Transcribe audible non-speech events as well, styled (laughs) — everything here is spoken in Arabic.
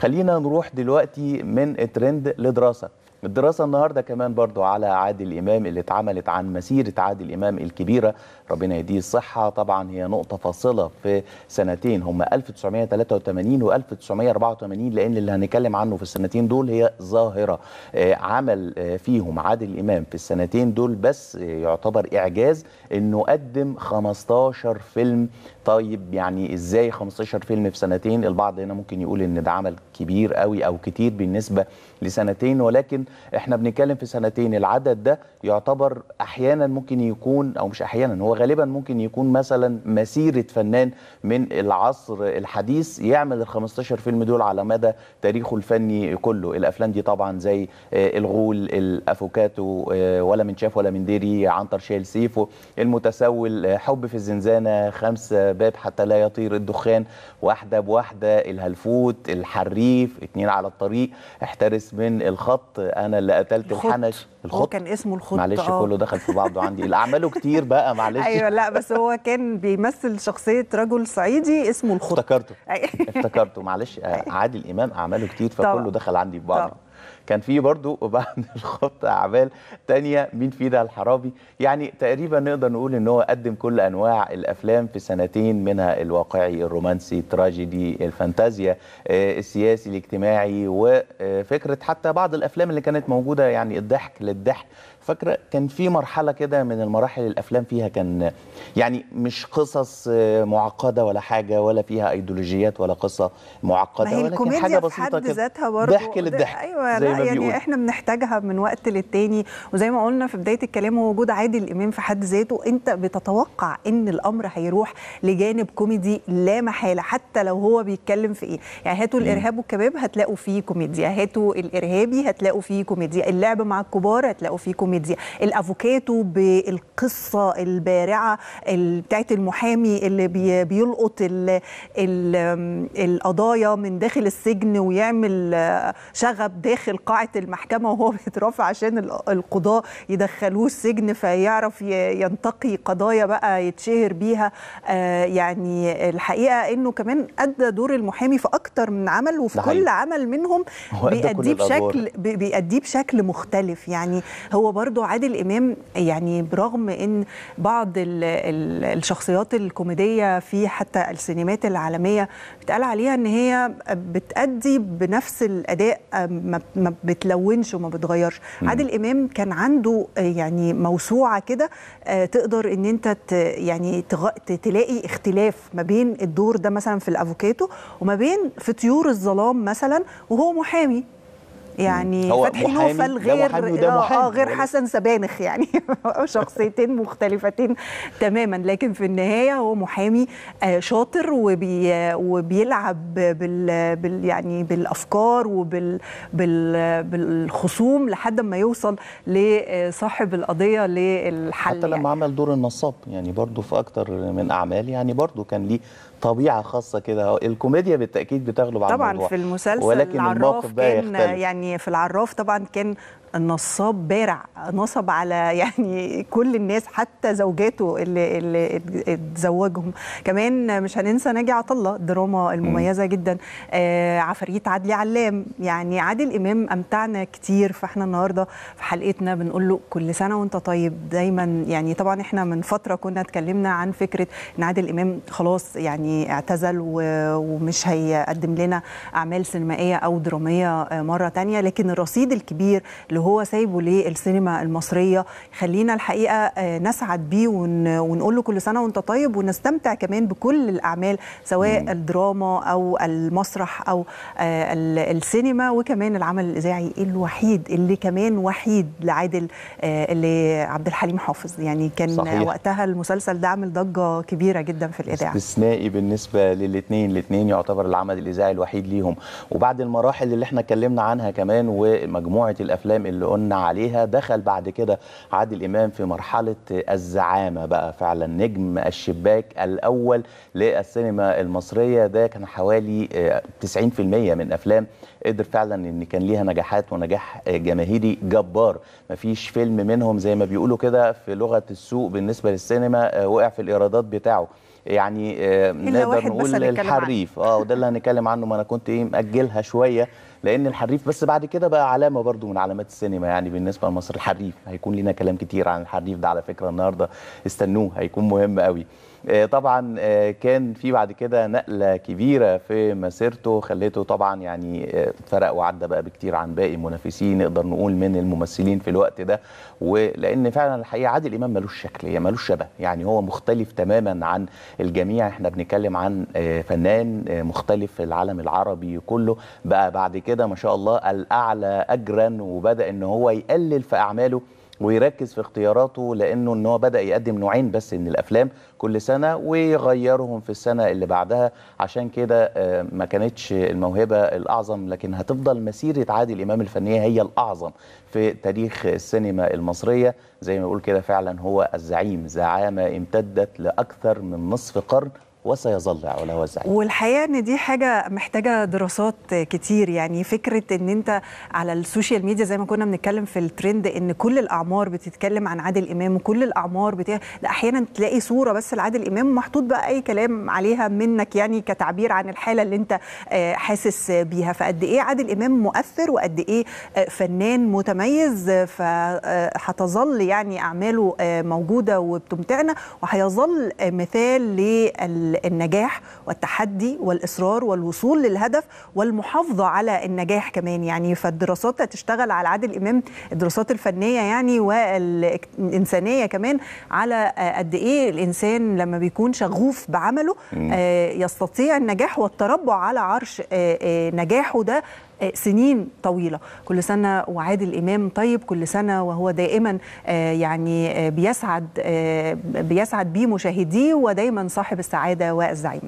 خلينا نروح دلوقتي من الترند لدراسه الدراسة النهاردة كمان برضو على عادل إمام اللي اتعملت عن مسيرة عادل إمام الكبيرة ربنا يديه الصحة طبعا هي نقطة فاصلة في سنتين هم 1983 و 1984 لأن اللي هنتكلم عنه في السنتين دول هي ظاهرة آه، عمل آه، فيهم عادل إمام في السنتين دول بس آه، يعتبر إعجاز أنه قدم 15 فيلم طيب يعني ازاي 15 فيلم في سنتين البعض هنا ممكن يقول ان ده عمل كبير قوي او كتير بالنسبه لسنتين ولكن احنا بنتكلم في سنتين العدد ده يعتبر احيانا ممكن يكون او مش احيانا هو غالبا ممكن يكون مثلا مسيره فنان من العصر الحديث يعمل ال 15 فيلم دول على مدى تاريخه الفني كله الافلام دي طبعا زي آه، الغول الافوكاتو آه، ولا من شاف ولا من ديري عنتر شايل سيفو المتسول آه، حب في الزنزانه خمسه الباب حتى لا يطير الدخان واحدة بواحدة الهلفوت الحريف اتنين على الطريق احترس من الخط أنا اللي قتلت الخط. الحنش الخط هو كان اسمه الخط معلش أوه. كله دخل في بعضه عندي اعماله كتير بقى معلش ايوه لا بس هو كان بيمثل شخصيه رجل صعيدي اسمه الخط افتكرته افتكرته معلش آه، عادل امام اعماله كتير فكله دخل عندي في بعضه كان في برضو (laughs) بعد الخط اعمال تانية مين ده الحرابي يعني تقريبا نقدر نقول ان هو قدم كل انواع الافلام في سنتين منها الواقعي الرومانسي التراجيدي الفانتازيا آه، السياسي الاجتماعي وفكره حتى بعض الافلام اللي كانت موجوده يعني الضحك للضحك فاكره كان في مرحله كده من المراحل الافلام فيها كان يعني مش قصص آه، معقده ولا حاجه ولا فيها ايديولوجيات ولا قصه معقده ولكن حاجه بسيطه كده ذاتها برضه ضحك للضحك ايوه زي ما يعني بيقول. احنا بنحتاجها من وقت للتاني وزي ما قلنا في بدايه الكلام هو وجود عادل امام في حد ذاته انت بتتوقع ان الامر هيروح لجانب كوميدي لا محاله حتى لو هو بيتكلم في ايه يعني هاتوا الارهاب والكباب هتلاقوا فيه كوميديا هاتوا الارهابي هتلاقوا فيه كوميديا اللعب مع الكبار هتلاقوا فيه كوميديا الافوكاتو بالقصه البارعه بتاعت المحامي اللي بي بيلقط الـ الـ القضايا من داخل السجن ويعمل شغب داخل قاعه المحكمه وهو (laughs) بيترافع عشان القضاه يدخلوه السجن فيعرف ينتقي قضايا بقى يتشهر بيها آه، يعني الحقيقه انه كمان ادى دور المحامي في اكتر من عمل وفي كل عمل منهم بيأديه بشكل بيأديه بشكل مختلف يعني هو برضه عادل امام يعني برغم ان بعض الـ الـ الشخصيات الكوميديه في حتى السينمات العالميه بيتقال عليها ان هي بتأدي بنفس الاداء آه، ما بتلونش وما بتغيرش عادل امام كان عنده آه، يعني موسوعه كده آه، تقدر ان انت يعني تلاقي اختلاف ما بين الدور ده مثلا في الافوكاتو وما بين في طيور الظلام مثلا وهو محامي يعني فتحي نوفل غير اه, آه، غير حسن سبانخ يعني (laughs) شخصيتين مختلفتين تماما لكن في النهايه هو محامي آه، شاطر وبي وبيلعب بال, بال يعني بالافكار وبال بال بالخصوم لحد ما يوصل لصاحب القضيه للحل حتى لما يعني. عمل دور النصاب يعني برضه في اكتر من اعمال يعني برضه كان ليه طبيعه خاصه كده الكوميديا بالتاكيد بتغلب على طبعا الموضوع. في المسلسل ولكن الموقف بقى كان يعني في العراف طبعا كان النصاب بارع نصب على (laughs) يعني كل الناس حتى زوجاته اللي اللي اتزوجهم كمان مش هننسى ناجي عطله دراما الدراما المميزه جدا آه عفاريت عدلي علام يعني عادل امام امتعنا كتير فاحنا النهارده في حلقتنا بنقول له كل سنه وانت طيب دايما يعني طبعا احنا من فتره كنا اتكلمنا عن فكره ان عادل امام خلاص يعني يعني اعتزل ومش هيقدم لنا اعمال سينمائيه او دراميه آه، مره تانية لكن الرصيد الكبير اللي هو سايبه للسينما المصريه خلينا الحقيقه آه، نسعد بيه ونقول له كل سنه وانت طيب ونستمتع كمان بكل الاعمال سواء الدراما او المسرح او آه، السينما وكمان العمل الاذاعي الوحيد اللي كمان وحيد لعادل اللي عبد الحليم حافظ يعني كان صحيح. وقتها المسلسل ده عمل ضجه كبيره جدا في الاذاعه استثنائي بالنسبه للاثنين الاثنين يعتبر العمل الاذاعي الوحيد ليهم وبعد المراحل اللي احنا اتكلمنا عنها كمان ومجموعه الافلام اللي قلنا عليها دخل بعد كده عادل امام في مرحله الزعامه بقى فعلا نجم الشباك الاول للسينما المصريه ده كان حوالي 90% آه، من افلام قدر فعلا ان كان ليها نجاحات ونجاح آه، جماهيري جبار مفيش فيلم منهم زي ما بيقولوا كده في لغه السوق بالنسبه للسينما آه، وقع في الايرادات بتاعه يعني آه، نقدر نقول الحريف اه وده اللي هنتكلم عنه ما انا كنت ايه ماجلها شويه لان الحريف بس بعد كده بقى علامه برضو من علامات السينما يعني بالنسبه لمصر الحريف هيكون لنا كلام كتير عن الحريف ده على فكره النهارده استنوه هيكون مهم قوي آه، طبعا آه، كان في بعد كده نقله كبيره في مسيرته خليته طبعا يعني آه، فرق وعدى بقى بكتير عن باقي المنافسين نقدر نقول من الممثلين في الوقت ده ولان فعلا الحقيقه عادل امام ملوش شكل يعني ملوش شبه يعني هو مختلف تماما عن الجميع احنا بنتكلم عن فنان مختلف في العالم العربي كله بقى بعد كده ما شاء الله الاعلى اجرا وبدا ان هو يقلل في اعماله ويركز في اختياراته لانه ان هو بدا يقدم نوعين بس من الافلام كل سنه ويغيرهم في السنه اللي بعدها عشان كده آه، ما كانتش الموهبه الاعظم لكن هتفضل مسيره عادل امام الفنيه هي الاعظم في تاريخ السينما المصريه زي ما يقول كده فعلا هو الزعيم زعامه امتدت لاكثر من نصف قرن وسيظل علاوة الزعيم والحقيقة أن دي حاجة محتاجة دراسات كتير يعني فكرة أن أنت على السوشيال ميديا زي ما كنا بنتكلم في الترند أن كل الأعمار بتتكلم عن عادل إمام وكل الأعمار بتاع لا أحيانا تلاقي صورة بس لعادل إمام محطوط بقى أي كلام عليها منك يعني كتعبير عن الحالة اللي أنت آه، حاسس بيها فقد إيه عادل إمام مؤثر وقد إيه آه، فنان متميز فهتظل آه، يعني أعماله موجودة وبتمتعنا وهيظل مثال لل النجاح والتحدي والاصرار والوصول للهدف والمحافظه على النجاح كمان يعني فالدراسات هتشتغل على عادل امام الدراسات الفنيه يعني والانسانيه كمان على آه، قد ايه الانسان لما بيكون شغوف بعمله آه، يستطيع النجاح والتربع على عرش آه، نجاحه ده آه، سنين طويله كل سنه وعادل امام طيب كل سنه وهو دائما آه، يعني آه، بيسعد بيسعد بيه مشاهديه ودايما صاحب السعاده والزعيم